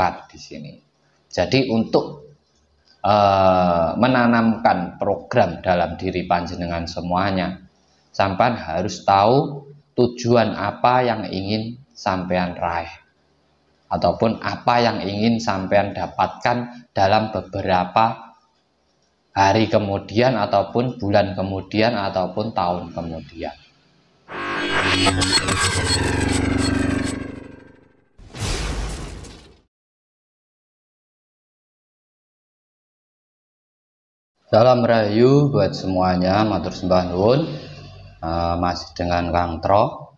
zakat di sini. Jadi untuk eh, menanamkan program dalam diri panjenengan semuanya, sampan harus tahu tujuan apa yang ingin sampean raih ataupun apa yang ingin sampean dapatkan dalam beberapa hari kemudian ataupun bulan kemudian ataupun tahun kemudian. Dalam rayu buat semuanya, matur sembah nuwun. Uh, masih dengan Kang Tro.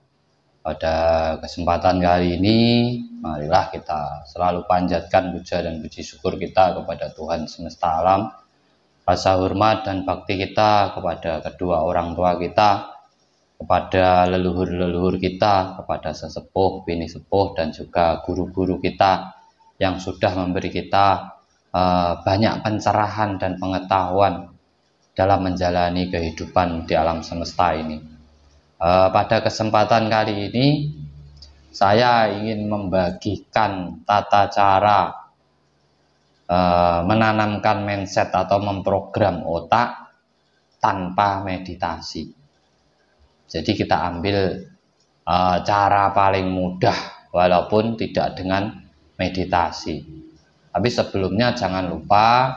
Pada kesempatan kali ini, marilah kita selalu panjatkan puja dan puji syukur kita kepada Tuhan semesta alam. Rasa hormat dan bakti kita kepada kedua orang tua kita, kepada leluhur-leluhur kita, kepada sesepuh, bini sepuh, dan juga guru-guru kita yang sudah memberi kita Eh, banyak pencerahan dan pengetahuan dalam menjalani kehidupan di alam semesta ini. Eh, pada kesempatan kali ini, saya ingin membagikan tata cara eh, menanamkan mindset atau memprogram otak tanpa meditasi. Jadi kita ambil cara paling mudah walaupun tidak dengan meditasi. Tapi sebelumnya jangan lupa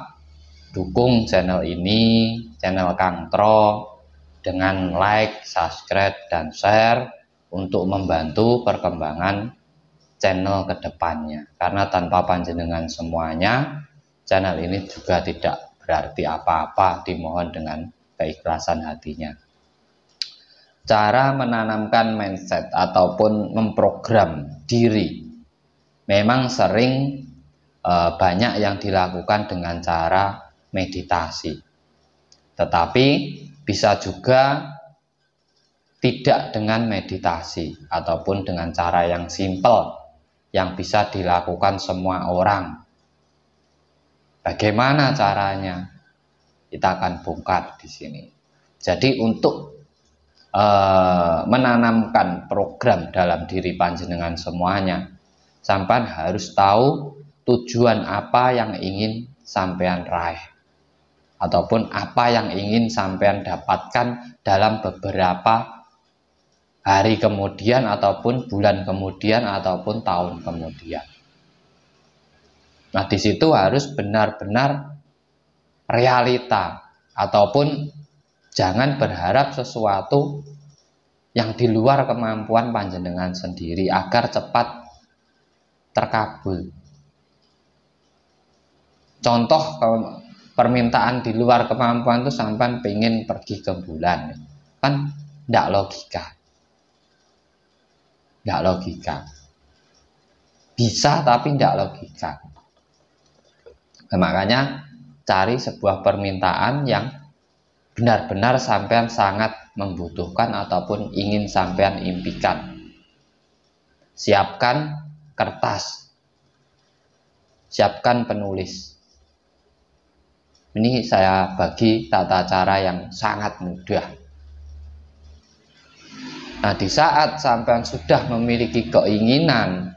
dukung channel ini, channel Kang Tro dengan like, subscribe, dan share untuk membantu perkembangan channel kedepannya. Karena tanpa panjenengan semuanya, channel ini juga tidak berarti apa-apa dimohon dengan keikhlasan hatinya. Cara menanamkan mindset ataupun memprogram diri memang sering Eh, banyak yang dilakukan dengan cara meditasi. Tetapi bisa juga tidak dengan meditasi ataupun dengan cara yang simple yang bisa dilakukan semua orang. Bagaimana caranya? Kita akan bongkar di sini. Jadi untuk e, menanamkan program dalam diri panjenengan semuanya, sampan harus tahu tujuan apa yang ingin sampean raih ataupun apa yang ingin sampean dapatkan dalam beberapa hari kemudian ataupun bulan kemudian ataupun tahun kemudian. Nah, di situ harus benar-benar realita ataupun jangan berharap sesuatu yang di luar kemampuan panjenengan sendiri agar cepat terkabul contoh kalau permintaan di luar kemampuan itu sampan pengen pergi ke bulan kan tidak logika tidak logika bisa tapi tidak logika nah, makanya cari sebuah permintaan yang benar-benar sampean sangat membutuhkan ataupun ingin sampean impikan. Siapkan kertas. Siapkan penulis. Ini saya bagi tata cara yang sangat mudah. Nah, di saat sampean sudah memiliki keinginan,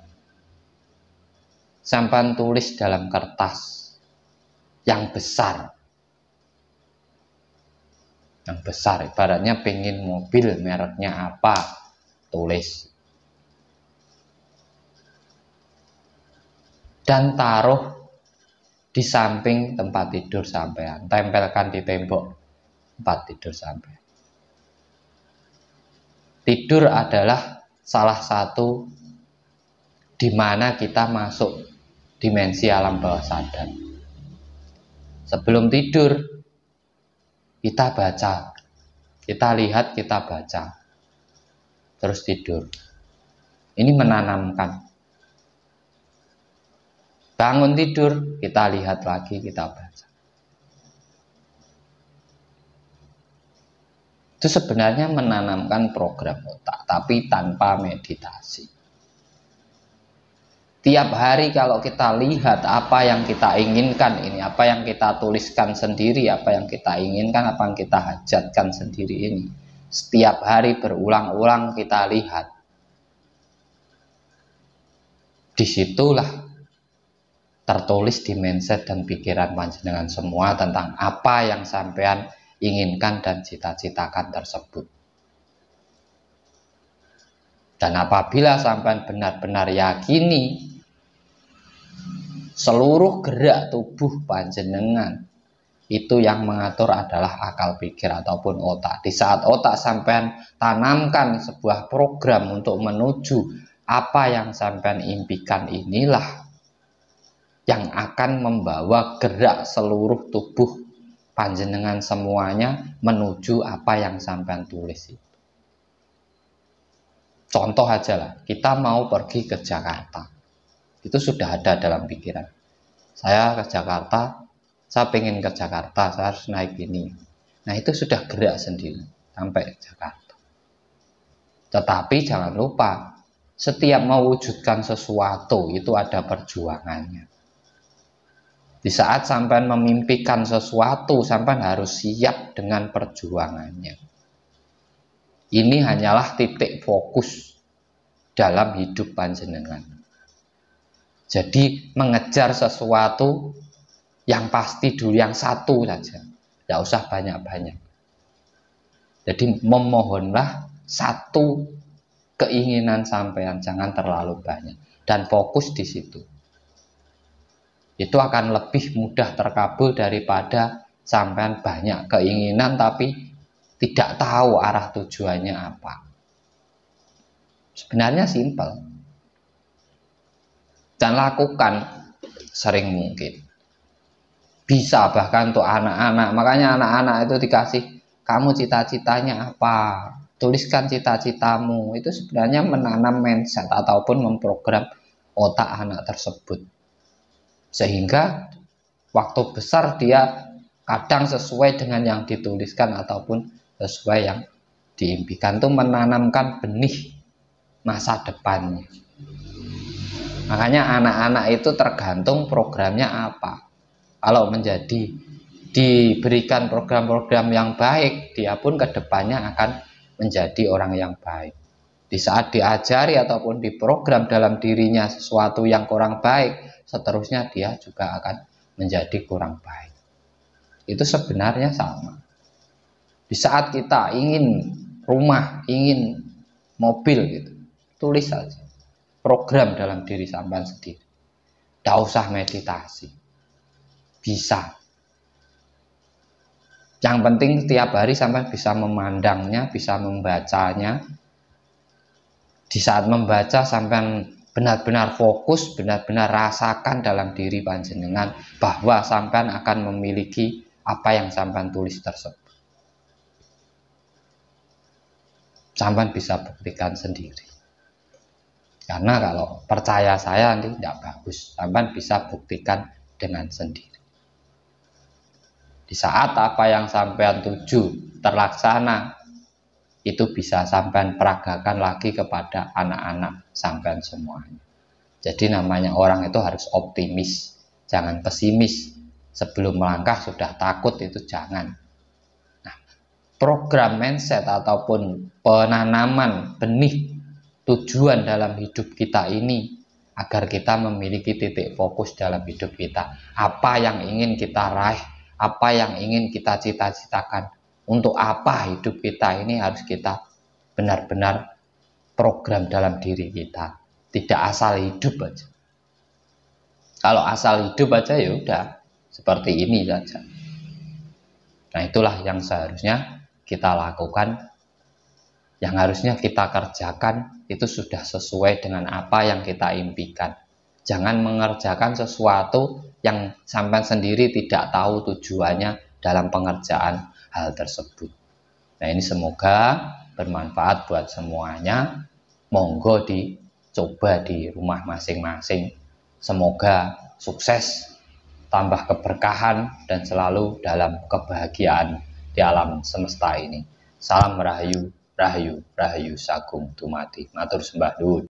sampean tulis dalam kertas yang besar. Yang besar, ibaratnya pengen mobil mereknya apa, tulis. Dan taruh di samping tempat tidur sampean tempelkan di tembok tempat tidur sampean tidur adalah salah satu di mana kita masuk dimensi alam bawah sadar sebelum tidur kita baca kita lihat kita baca terus tidur ini menanamkan Bangun tidur, kita lihat lagi, kita baca. Itu sebenarnya menanamkan program otak, tapi tanpa meditasi. Tiap hari kalau kita lihat apa yang kita inginkan ini, apa yang kita tuliskan sendiri, apa yang kita inginkan, apa yang kita hajatkan sendiri ini. Setiap hari berulang-ulang kita lihat. Disitulah tertulis di mindset dan pikiran panjenengan semua tentang apa yang sampean inginkan dan cita-citakan tersebut. Dan apabila sampean benar-benar yakini seluruh gerak tubuh panjenengan itu yang mengatur adalah akal pikir ataupun otak. Di saat otak sampean tanamkan sebuah program untuk menuju apa yang sampean impikan inilah yang akan membawa gerak seluruh tubuh panjenengan semuanya menuju apa yang sampean tulis itu. Contoh aja lah, kita mau pergi ke Jakarta. Itu sudah ada dalam pikiran. Saya ke Jakarta, saya pengen ke Jakarta, saya harus naik ini. Nah itu sudah gerak sendiri sampai ke Jakarta. Tetapi jangan lupa, setiap mewujudkan sesuatu itu ada perjuangannya di saat sampean memimpikan sesuatu, sampean harus siap dengan perjuangannya. Ini hanyalah titik fokus dalam hidup panjenengan. Jadi mengejar sesuatu yang pasti dulu yang satu saja, tidak usah banyak-banyak. Jadi memohonlah satu keinginan sampean, jangan terlalu banyak dan fokus di situ itu akan lebih mudah terkabul daripada sampean banyak keinginan tapi tidak tahu arah tujuannya apa. Sebenarnya simpel. Dan lakukan sering mungkin. Bisa bahkan untuk anak-anak. Makanya anak-anak itu dikasih kamu cita-citanya apa? Tuliskan cita-citamu. Itu sebenarnya menanam mindset ataupun memprogram otak anak tersebut sehingga waktu besar dia kadang sesuai dengan yang dituliskan ataupun sesuai yang diimpikan itu menanamkan benih masa depannya makanya anak-anak itu tergantung programnya apa kalau menjadi diberikan program-program yang baik dia pun kedepannya akan menjadi orang yang baik di saat diajari ataupun diprogram dalam dirinya sesuatu yang kurang baik, seterusnya dia juga akan menjadi kurang baik. Itu sebenarnya sama. Di saat kita ingin rumah, ingin mobil gitu, tulis saja program dalam diri sampan sendiri. Tidak usah meditasi. Bisa. Yang penting setiap hari sampai bisa memandangnya, bisa membacanya, di saat membaca sampai benar-benar fokus, benar-benar rasakan dalam diri panjenengan bahwa sampean akan memiliki apa yang sampean tulis tersebut. Sampean bisa buktikan sendiri. Karena kalau percaya saya nanti tidak bagus, sampean bisa buktikan dengan sendiri. Di saat apa yang sampean tuju terlaksana, itu bisa sampean peragakan lagi kepada anak-anak sampean semuanya. Jadi namanya orang itu harus optimis, jangan pesimis. Sebelum melangkah sudah takut itu jangan. Nah, program mindset ataupun penanaman benih tujuan dalam hidup kita ini agar kita memiliki titik fokus dalam hidup kita. Apa yang ingin kita raih, apa yang ingin kita cita-citakan, untuk apa hidup kita ini harus kita benar-benar program dalam diri kita tidak asal hidup aja kalau asal hidup aja ya udah seperti ini saja nah itulah yang seharusnya kita lakukan yang harusnya kita kerjakan itu sudah sesuai dengan apa yang kita impikan jangan mengerjakan sesuatu yang sampai sendiri tidak tahu tujuannya dalam pengerjaan hal tersebut. Nah ini semoga bermanfaat buat semuanya. Monggo dicoba di rumah masing-masing. Semoga sukses, tambah keberkahan, dan selalu dalam kebahagiaan di alam semesta ini. Salam Rahayu, Rahayu, Rahayu Sagung Tumati. Matur sembah dud.